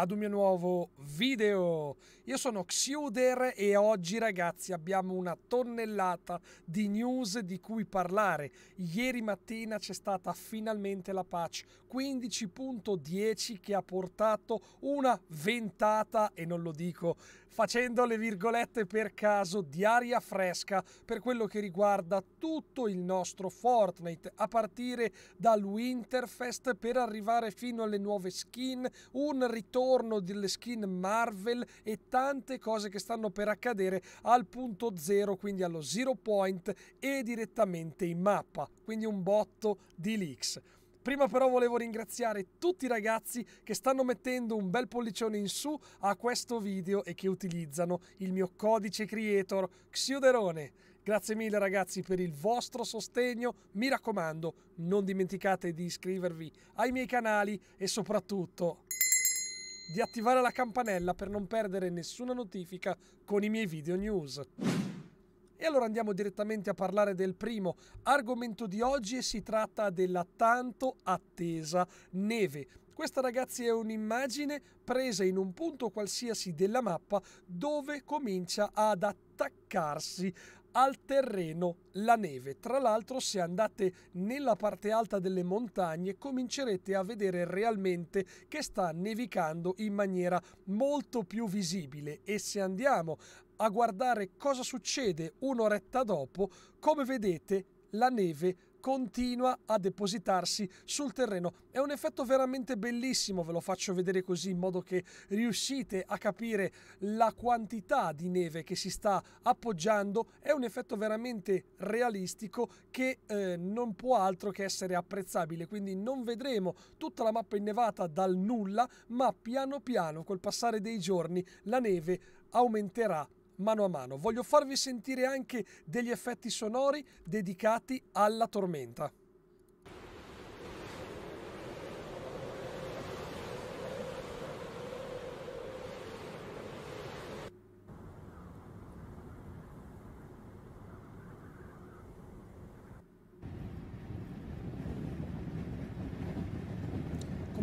ad un mio nuovo video. Io sono Xiuder e oggi ragazzi abbiamo una tonnellata di news di cui parlare. Ieri mattina c'è stata finalmente la patch 15.10 che ha portato una ventata, e non lo dico facendo le virgolette per caso, di aria fresca per quello che riguarda tutto il nostro Fortnite, a partire dal Winterfest per arrivare fino alle nuove skin, un ritorno ritorno delle skin Marvel e tante cose che stanno per accadere al punto zero, quindi allo zero point e direttamente in mappa, quindi un botto di leaks. Prima però volevo ringraziare tutti i ragazzi che stanno mettendo un bel pollicione in su a questo video e che utilizzano il mio codice creator Xiuderone. Grazie mille ragazzi per il vostro sostegno, mi raccomando non dimenticate di iscrivervi ai miei canali e soprattutto di attivare la campanella per non perdere nessuna notifica con i miei video news. E allora andiamo direttamente a parlare del primo argomento di oggi e si tratta della tanto attesa neve questa ragazzi è un'immagine presa in un punto qualsiasi della mappa dove comincia ad attaccarsi al terreno la neve. Tra l'altro se andate nella parte alta delle montagne comincerete a vedere realmente che sta nevicando in maniera molto più visibile e se andiamo a guardare cosa succede un'oretta dopo, come vedete la neve continua a depositarsi sul terreno. È un effetto veramente bellissimo, ve lo faccio vedere così in modo che riuscite a capire la quantità di neve che si sta appoggiando. È un effetto veramente realistico che eh, non può altro che essere apprezzabile, quindi non vedremo tutta la mappa innevata dal nulla, ma piano piano col passare dei giorni la neve aumenterà mano a mano. Voglio farvi sentire anche degli effetti sonori dedicati alla tormenta.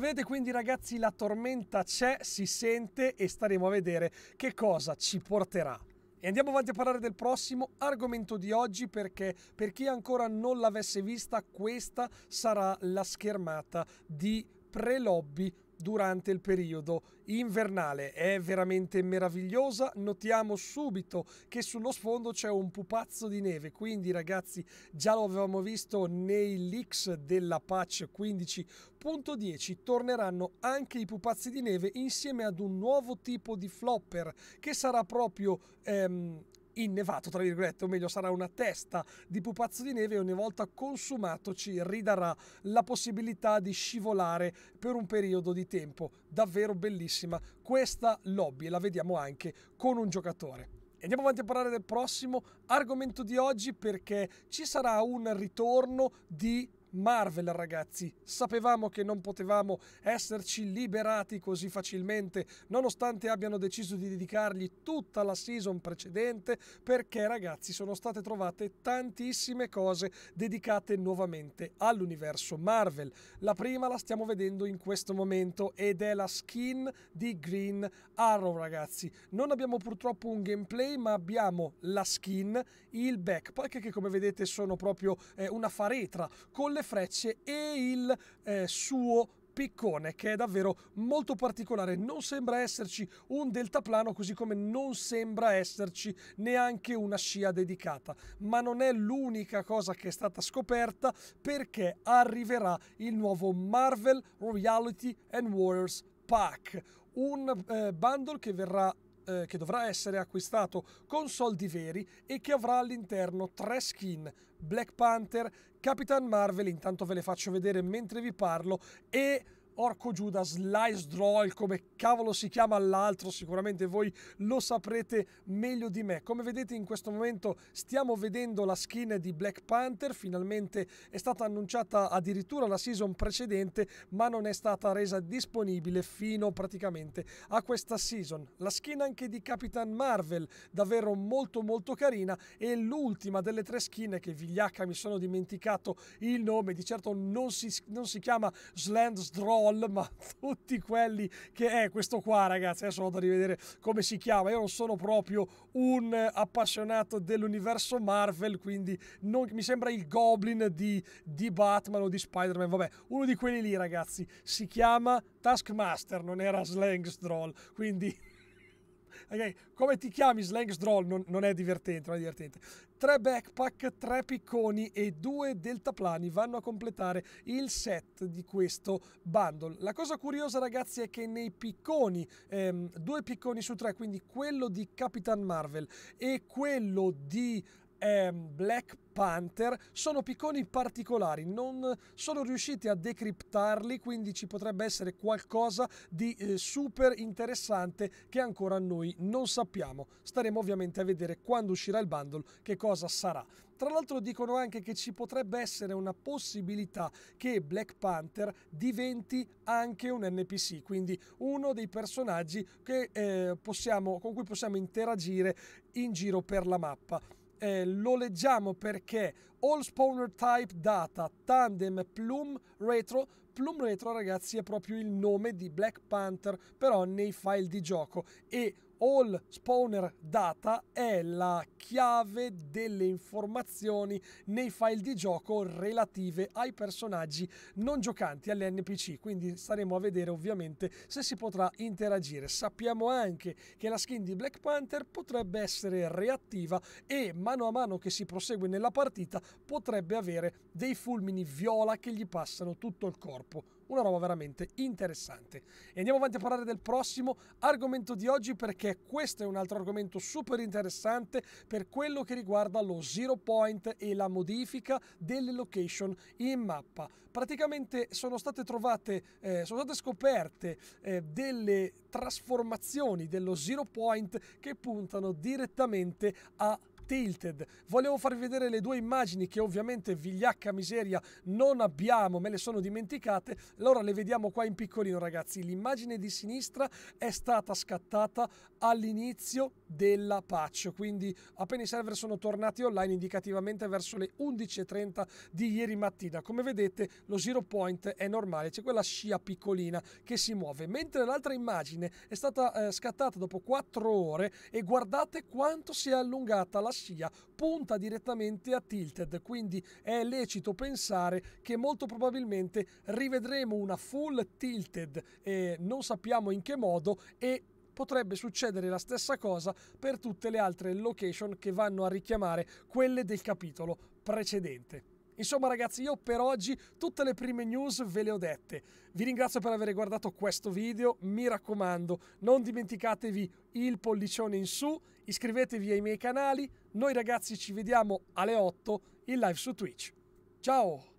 Come vedete quindi ragazzi la tormenta c'è, si sente e staremo a vedere che cosa ci porterà. E andiamo avanti a parlare del prossimo argomento di oggi perché per chi ancora non l'avesse vista questa sarà la schermata di pre-lobby durante il periodo invernale. È veramente meravigliosa. Notiamo subito che sullo sfondo c'è un pupazzo di neve, quindi ragazzi già lo avevamo visto nei leaks della patch 15.10 torneranno anche i pupazzi di neve insieme ad un nuovo tipo di flopper che sarà proprio ehm, innevato, tra virgolette, o meglio sarà una testa di pupazzo di neve e ogni volta consumato ci ridarà la possibilità di scivolare per un periodo di tempo. Davvero bellissima questa lobby e la vediamo anche con un giocatore. andiamo avanti a parlare del prossimo argomento di oggi perché ci sarà un ritorno di Marvel, ragazzi. Sapevamo che non potevamo esserci liberati così facilmente, nonostante abbiano deciso di dedicargli tutta la season precedente, perché, ragazzi, sono state trovate tantissime cose dedicate nuovamente all'universo Marvel. La prima la stiamo vedendo in questo momento ed è la skin di Green Arrow, ragazzi. Non abbiamo purtroppo un gameplay, ma abbiamo la skin, il backpack, che come vedete sono proprio eh, una faretra con le delle frecce e il eh, suo piccone che è davvero molto particolare non sembra esserci un deltaplano così come non sembra esserci neanche una scia dedicata ma non è l'unica cosa che è stata scoperta perché arriverà il nuovo Marvel Reality and Warriors Pack un eh, bundle che verrà eh, che dovrà essere acquistato con soldi veri e che avrà all'interno tre skin, Black Panther, Capitan Marvel, intanto ve le faccio vedere mentre vi parlo, e Orco Giuda, Slice Droll, come cavolo si chiama l'altro, sicuramente voi lo saprete meglio di me. Come vedete in questo momento stiamo vedendo la skin di Black Panther, finalmente è stata annunciata addirittura la season precedente, ma non è stata resa disponibile fino praticamente a questa season. La skin anche di Capitan Marvel, davvero molto molto carina, e l'ultima delle tre skin che vigliacca mi sono dimenticato il nome, di certo non si, non si chiama Slant Droll, LOL, ma tutti quelli che è eh, questo qua, ragazzi. Adesso vado a rivedere come si chiama. Io non sono proprio un appassionato dell'universo Marvel, quindi non, mi sembra il Goblin di, di Batman o di Spider-Man. Vabbè, uno di quelli lì, ragazzi. Si chiama Taskmaster, non era Slangstroll. Quindi Okay. Come ti chiami slang stroll non, non, è divertente, non è divertente. Tre backpack, tre picconi e due deltaplani vanno a completare il set di questo bundle. La cosa curiosa ragazzi è che nei picconi, ehm, due picconi su tre, quindi quello di Capitan Marvel e quello di Ehm, Black Panther sono picconi particolari, non sono riusciti a decriptarli, quindi ci potrebbe essere qualcosa di eh, super interessante che ancora noi non sappiamo. Staremo ovviamente a vedere quando uscirà il bundle che cosa sarà. Tra l'altro dicono anche che ci potrebbe essere una possibilità che Black Panther diventi anche un NPC, quindi uno dei personaggi che, eh, possiamo, con cui possiamo interagire in giro per la mappa eh, lo leggiamo perché All Spawner Type Data Tandem Plume Retro. Plume Retro, ragazzi, è proprio il nome di Black Panther, però nei file di gioco. E All Spawner Data è la chiave delle informazioni nei file di gioco relative ai personaggi non giocanti alle NPC. quindi staremo a vedere ovviamente se si potrà interagire. Sappiamo anche che la skin di Black Panther potrebbe essere reattiva e mano a mano che si prosegue nella partita potrebbe avere dei fulmini viola che gli passano tutto il corpo. Una roba veramente interessante. E andiamo avanti a parlare del prossimo argomento di oggi perché questo è un altro argomento super interessante per quello che riguarda lo zero point e la modifica delle location in mappa. Praticamente sono state trovate, eh, sono state scoperte eh, delle trasformazioni dello zero point che puntano direttamente a Tilted. Volevo farvi vedere le due immagini che ovviamente vigliacca miseria non abbiamo, me le sono dimenticate, allora le vediamo qua in piccolino ragazzi. L'immagine di sinistra è stata scattata all'inizio della patch, quindi appena i server sono tornati online indicativamente verso le 11.30 di ieri mattina. Come vedete lo zero point è normale, c'è quella scia piccolina che si muove, mentre l'altra immagine è stata eh, scattata dopo 4 ore e guardate quanto si è allungata la scia punta direttamente a Tilted, quindi è lecito pensare che molto probabilmente rivedremo una full Tilted, eh, non sappiamo in che modo, e potrebbe succedere la stessa cosa per tutte le altre location che vanno a richiamare quelle del capitolo precedente. Insomma ragazzi io per oggi tutte le prime news ve le ho dette. Vi ringrazio per aver guardato questo video, mi raccomando non dimenticatevi il pollicione in su, iscrivetevi ai miei canali, noi ragazzi ci vediamo alle 8 in live su Twitch. Ciao!